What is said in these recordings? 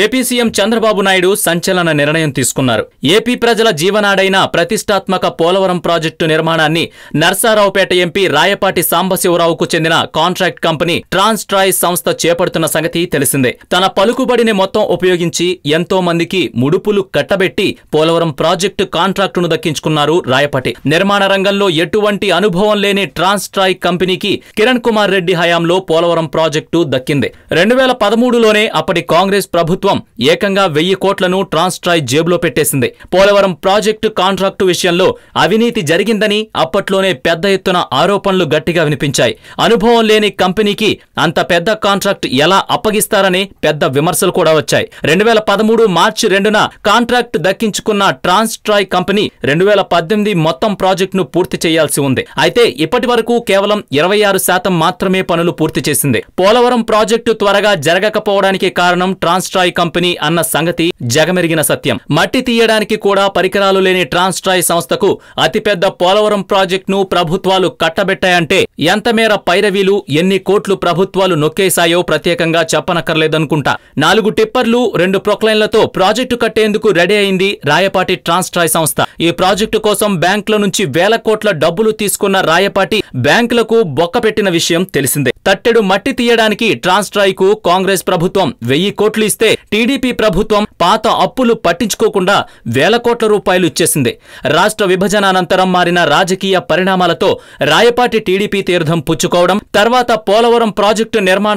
AP CM Chandrababu Naidu సంచలన నిర్ణయం తీసుకున్నారు ఏపీ ప్రజల జీవనాడైన ప్రతిష్టాత్మక పోలవరం ప్రాజెక్టు నిర్మాణాన్ని నర్సారావుపేట ఎంపీ రాయపాటి సాంబశివరావుకు చెందిన కాంట్రాక్ట్ కంపెనీ ట్రాన్స్ట్రాయ్ సంస్థ చేపడుతున్న సంగతి తెలిసిందే తన పలుకుబడిని మొత్తం ఉపయోగించి ఎంతో మందికి ముడుపులు కట్టబెట్టి పోలవరం ప్రాజెక్టు కాంట్రాక్టును దక్కించుకున్నారు రాయపాటి నిర్మాణ రంగంలో ఎటువంటి అనుభవం లేని ట్రాన్స్ట్రాయ్ కంపెనీకి కిరణ్ కుమార్ రెడ్డి హయాంలో పోలవరం ప్రాజెక్టు దక్కింది రెండు వేల పదమూడులోనే అప్పటి కాంగ్రెస్ ప్రభుత్వం ప్రభుత్వం ఏకంగా వెయ్యి కోట్లను ట్రాన్స్ట్రాయ్ జేబులో పెట్టేసింది పోలవరం ప్రాజెక్టు కాంట్రాక్టు విషయంలో అవినీతి జరిగిందని అప్పట్లోనే పెద్ద ఎత్తున ఆరోపణలు గట్టిగా వినిపించాయి అనుభవం లేని కంపెనీకి అంత పెద్ద కాంట్రాక్ట్ ఎలా అప్పగిస్తారని పెద్ద విమర్శలు కూడా వచ్చాయి రెండు వేల పదమూడు మార్చి రెండున కాంట్రాక్ట్ దక్కించుకున్న ట్రాన్స్ట్రాయ్ కంపెనీ రెండు వేల పద్దెనిమిది మొత్తం ప్రాజెక్టును పూర్తి చేయాల్సి ఉంది అయితే ఇప్పటి వరకు కేవలం ఇరవై ఆరు శాతం మాత్రమే పనులు పూర్తి చేసింది పోలవరం ప్రాజెక్టు త్వరగా జరగకపోవడానికి కారణం ట్రాన్స్ట్రాయ్ ట్రాన్స్ట్రాయ్ కంపెనీ అన్న సంగతి జగమెరిగిన సత్యం మట్టి తీయడానికి కూడా పరికరాలు లేని ట్రాన్స్ట్రాయ్ సంస్థకు అతిపెద్ద పోలవరం ప్రాజెక్టును ప్రభుత్వాలు కట్టబెట్టాయంటే ఎంతమేర పైరవీలు ఎన్ని కోట్లు ప్రభుత్వాలు నొక్కేశాయో ప్రత్యేకంగా చెప్పనక్కర్లేదనుకుంటా నాలుగు టిప్పర్లు రెండు ప్రొక్లైన్లతో ప్రాజెక్టు కట్టేందుకు రెడీ అయింది రాయపాటి ట్రాన్స్ట్రాయ్ సంస్థ ఈ ప్రాజెక్టు కోసం బ్యాంకుల నుంచి వేల కోట్ల డబ్బులు తీసుకున్న రాయపాటి బ్యాంకులకు బొక్కపెట్టిన విషయం తెలిసిందే తట్టెడు మట్టి తీయడానికి ట్రాన్స్ట్రాయ్ కు కాంగ్రెస్ ప్రభుత్వం వెయ్యి కోట్లు ఇస్తే టీడీపీ ప్రభుత్వం పాత అప్పులు పట్టించుకోకుండా వేల కోట్ల రూపాయలు ఇచ్చేసింది రాష్ట్ర విభజన అనంతరం మారిన రాజకీయ పరిణామాలతో రాయపాటి టీడీపీ తీర్థం పుచ్చుకోవడం తర్వాత పోలవరం ప్రాజెక్టు నిర్మాణ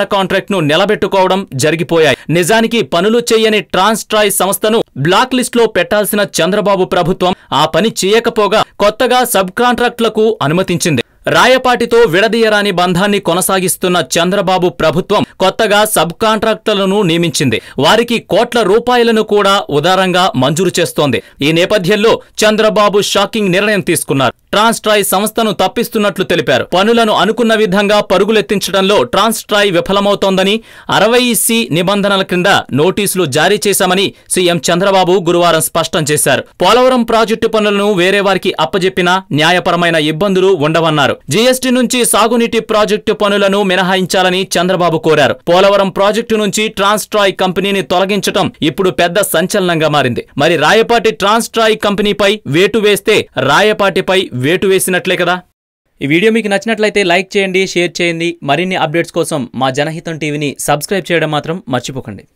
ను నిలబెట్టుకోవడం జరిగిపోయాయి నిజానికి పనులు చేయని ట్రాన్స్ట్రాయ్ సంస్థను బ్లాక్ లో పెట్టాల్సిన చంద్రబాబు ప్రభుత్వం ఆ పని చేయకపోగా కొత్తగా సబ్ కాంట్రాక్టులకు అనుమతించింది రాయపాటితో విడదీయరాని బంధాన్ని కొనసాగిస్తున్న చంద్రబాబు ప్రభుత్వం కొత్తగా సబ్ కాంట్రాక్టర్లను నియమించింది వారికి కోట్ల రూపాయలను కూడా ఉదారంగా మంజూరు చేస్తోంది ఈ నేపథ్యంలో చంద్రబాబు షాకింగ్ నిర్ణయం తీసుకున్నారు ట్రాన్స్ట్రాయ్ సంస్థను తప్పిస్తున్నట్లు తెలిపారు పనులను అనుకున్న విధంగా పరుగులెత్తించడంలో ట్రాన్స్ట్రాయ్ విఫలమవుతోందని అరవై సి నిబంధనల క్రింద నోటీసులు జారీ చేశామని సీఎం చంద్రబాబు గురువారం స్పష్టం చేశారు పోలవరం ప్రాజెక్టు పనులను వేరే వారికి అప్పజెప్పినా న్యాయపరమైన ఇబ్బందులు ఉండవన్నారు తెలిపారు జీఎస్టీ నుంచి సాగునీటి ప్రాజెక్టు పనులను మినహాయించాలని చంద్రబాబు కోరారు పోలవరం ప్రాజెక్టు నుంచి ట్రాన్స్ట్రాయ్ కంపెనీని తొలగించడం ఇప్పుడు పెద్ద సంచలనంగా మారింది మరి రాయపాటి ట్రాన్స్ట్రాయ్ కంపెనీపై వేటు వేస్తే రాయపాటిపై వేటు వేసినట్లే కదా ఈ వీడియో మీకు నచ్చినట్లయితే లైక్ చేయండి షేర్ చేయండి మరిన్ని అప్డేట్స్ కోసం మా జనహితం టీవీని సబ్స్క్రైబ్ చేయడం మాత్రం మర్చిపోకండి